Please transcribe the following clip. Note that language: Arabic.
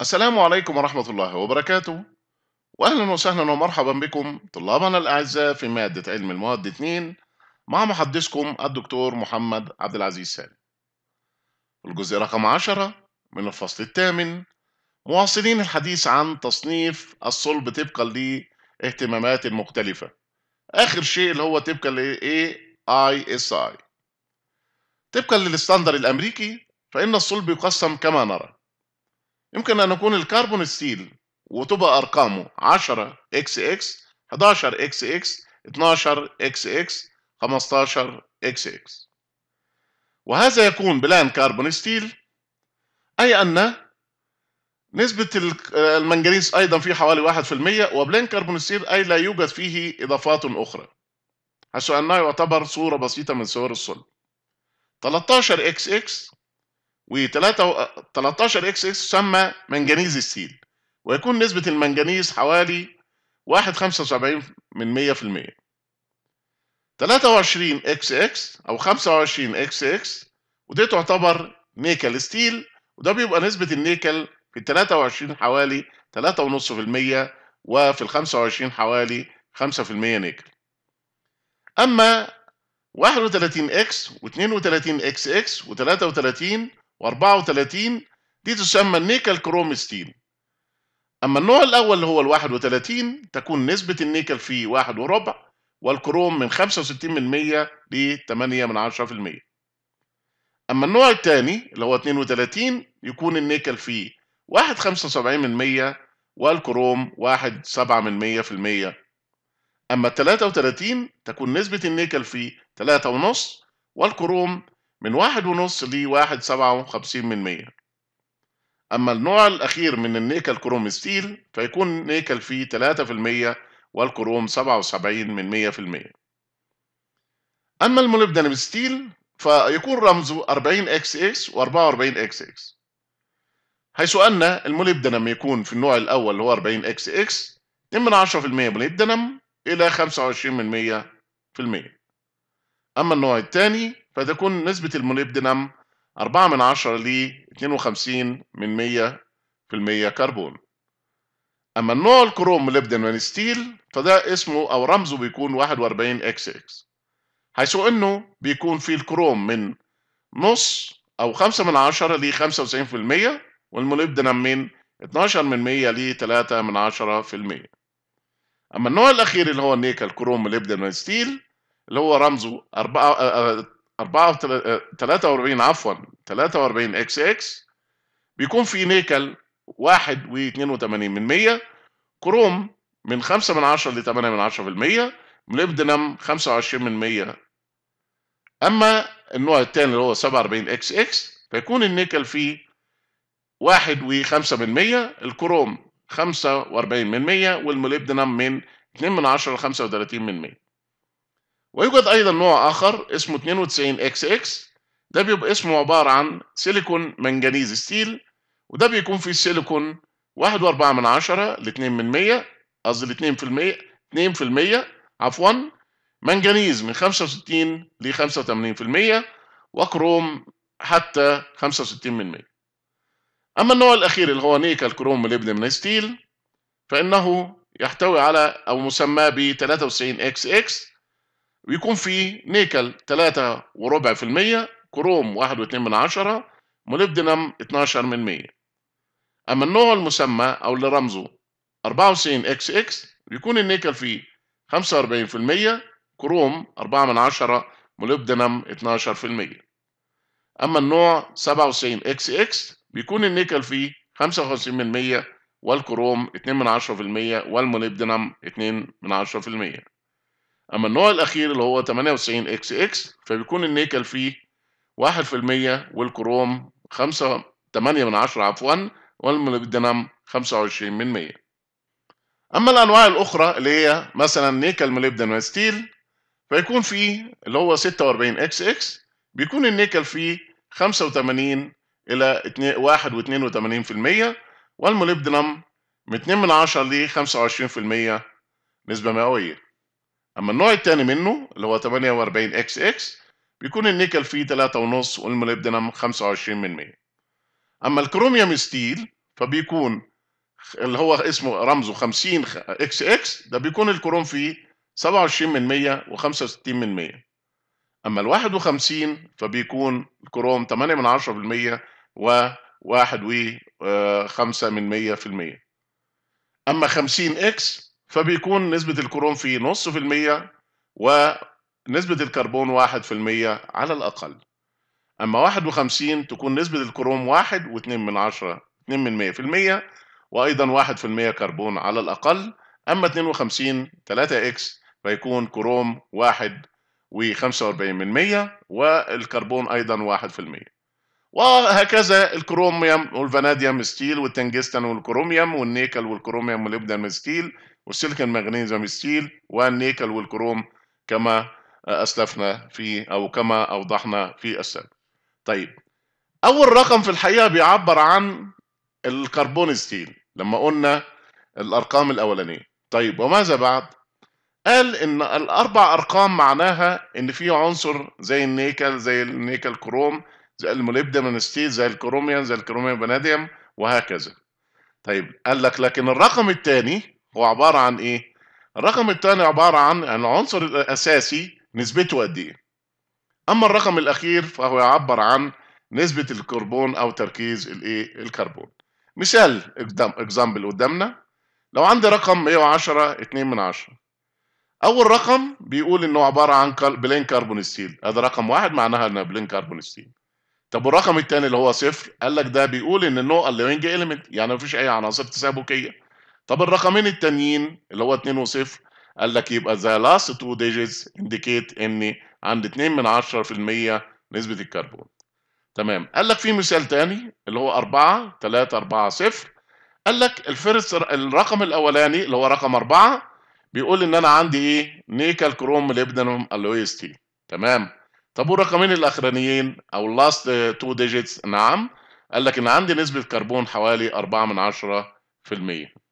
السلام عليكم ورحمة الله وبركاته وأهلا وسهلا ومرحبا بكم طلابنا الأعزاء في مادة علم المواد 2 مع محدثكم الدكتور محمد عبد العزيز سالم الجزء رقم 10 من الفصل الثامن مواصلين الحديث عن تصنيف الصلب طبقا لاهتمامات مختلفة آخر شيء اللي هو طبقا لـ AISI طبقا للستاندر الأمريكي فإن الصلب يقسم كما نرى يمكن أن يكون الكربون ستيل وتبقى أرقامه 10 اكس اكس 11 اكس اكس 12 اكس اكس 15 اكس اكس وهذا يكون بلان كربون ستيل أي أن نسبة المنجنيز أيضا في حوالي 1% وبلان كربون ستيل أي لا يوجد فيه إضافات أخرى حيث أنه يعتبر صورة بسيطة من صور الصلب 13 اكس اكس و13 اكس اكس تسمى منجنيز السيل ويكون نسبة المنجنيز حوالي 1.75 من 100% 23 اكس اكس او 25 اكس اكس ودي تعتبر نيكل ستيل وده بيبقى نسبة النيكل في ال 23 حوالي 3.5% وفي ال 25 حوالي 5% نيكل. أما 31 اكس و32 اكس اكس و33 و34 دي تسمى النيكل كروم ستيل أما النوع الأول اللي هو ال 31 تكون نسبة النيكل فيه واحد وربع والكروم من 65% ل 8 أما النوع الثاني اللي هو 32 يكون النيكل فيه واحد 75% والكروم واحد 7% أما 33 تكون نسبة النيكل فيه 3.5 والكروم من واحد ونص ل واحد سبعة وخمسين من مية أما النوع الأخير من النيكل كروم ستيل فيكون نيكل فيه تلاتة في المية والكروم سبعة وسبعين من مية في المية أما المولبدنم ستيل فيكون رمزه 40 اكس اكس و 44 اكس اكس حيث ان المولبدنم يكون في النوع الأول اللي هو 40 اكس اكس 2 من 10% موليبدنم إلى 25% في المية. أما النوع الثاني فتكون نسبة المولبدنم 4 من 10 ل 52 من 100 في المية كربون أما النوع الكروم موليبدينم يعني ستيل فده اسمه أو رمزه بيكون 41 اكس اكس حيث إنه بيكون فيه الكروم من نص أو 5 من 10 ل 95% والمولبدنم من 12 من 100 ل 3 من 10% أما النوع الأخير اللي هو النيكل كروم موليبدينم يعني ستيل اللي هو رمزه 4 43 آه، عفوا 43 اكس اكس بيكون في نيكل 1.82 من 100 كروم من 5 من 10 ل 8 من 10 في المية ملبدنم 25 من 100 اما النوع الثاني اللي هو 47 اكس اكس فيكون النيكل فيه 1.5 من 100 الكروم 45 من 100 والملبدنم من 2 من 10 ل 35 من 100 ويوجد أيضا نوع آخر اسمه 92 اكس اكس ده بيبقى اسمه عبارة عن سيليكون منجنيز ستيل وده بيكون فيه سيليكون 1.4 من 10 ل 2 من 100 قصدي 2 في المية 2 في المية عفوا منجنيز من 65 ل 85 في المية وكروم حتى 65 من 100 أما النوع الأخير اللي هو نيكل كروم لبن من ستيل فإنه يحتوي على أو مسمى ب 93 اكس اكس ويكون فيه نيكل 3.4% كروم 1.2 مولبدنم 12 من 100 أما النوع المسمى أو اللي رمزه 94 اكس اكس بيكون النيكل فيه 45% كروم 4 من 10 موليبدينم 12% أما النوع 97 اكس اكس بيكون النيكل فيه 55% والكروم 2 من 10% والموليبدينم 2 من 10% اما النوع الاخير اللي هو 98 اكس اكس فبيكون النيكل فيه 1% والكروم 5 8 من 10 عفوا والموليبدينم 25 من 100 اما الانواع الاخرى اللي هي مثلا نيكل موليبدينم ستيل فيكون فيه اللي هو 46 اكس اكس بيكون النيكل فيه 85 الى 1 و82% والموليبدينم من 2 من 10 ل 25% نسبة مئوية اما النوع الثاني منه اللي هو 48 اكس اكس بيكون النيكل فيه 3.5 والمولبدنم 25 من 100 اما الكروميوم ستيل فبيكون اللي هو اسمه رمزه 50 اكس اكس ده بيكون الكروم فيه 27 من 100 و65 من 100 اما ال 51 فبيكون الكروم 8 من 10 و 1 و 5 من 100 اما 50 اكس فبيكون نسبة الكروم فيه نص في المية ونسبة الكربون واحد في المية على الأقل أما واحد وخمسين تكون نسبة الكروم واحد واثنين من عشرة اثنين من مية في المية وأيضا واحد في المية كربون على الأقل أما اثنين وخمسين ثلاثة إكس فيكون كروم واحد وخمسة وأربعين من مية والكربون أيضا واحد في المية وهكذا الكروميوم والفناديوم ستيل والتنجستن والكروميوم والنيكل والكروميوم والابدن ستيل والسلك المغنيزيوم ستيل والنيكل والكروم كما اسلفنا في او كما اوضحنا في السابق. طيب اول رقم في الحقيقه بيعبر عن الكربون ستيل لما قلنا الارقام الاولانيه. طيب وماذا بعد؟ قال ان الاربع ارقام معناها ان في عنصر زي النيكل زي النيكل كروم زي الموليبدم ستيل زي الكروميوم زي الكروميوم بناديوم وهكذا. طيب قال لك لكن الرقم الثاني هو عباره عن ايه؟ الرقم الثاني عباره عن العنصر الاساسي نسبته قد ايه؟ اما الرقم الاخير فهو يعبر عن نسبه الكربون او تركيز الايه؟ الكربون. مثال اكزامبل قدامنا لو عندي رقم 110 2 من 10 اول رقم بيقول انه عباره عن بلين كربون ستيل هذا رقم واحد معناها انه بلين كربون ستيل طب والرقم الثاني اللي هو صفر قال لك ده بيقول ان النو اللوينج اليمنت يعني مفيش اي عناصر تسابقيه طب الرقمين التانيين اللي هو 2 وصفر قال لك يبقى ذا لاست تو ديجيتس انديكيت ان عند 2 من 10% نسبة الكربون. تمام قال لك في مثال تاني اللي هو 4 3 4 0 قال لك الفيرست الرقم الاولاني اللي هو رقم 4 بيقول ان انا عندي ايه نيكل كروم لبنانوم الويستي تمام طب والرقمين الاخرانيين او لاست تو ديجيتس نعم قال لك ان عندي نسبه كربون حوالي 4 من 10%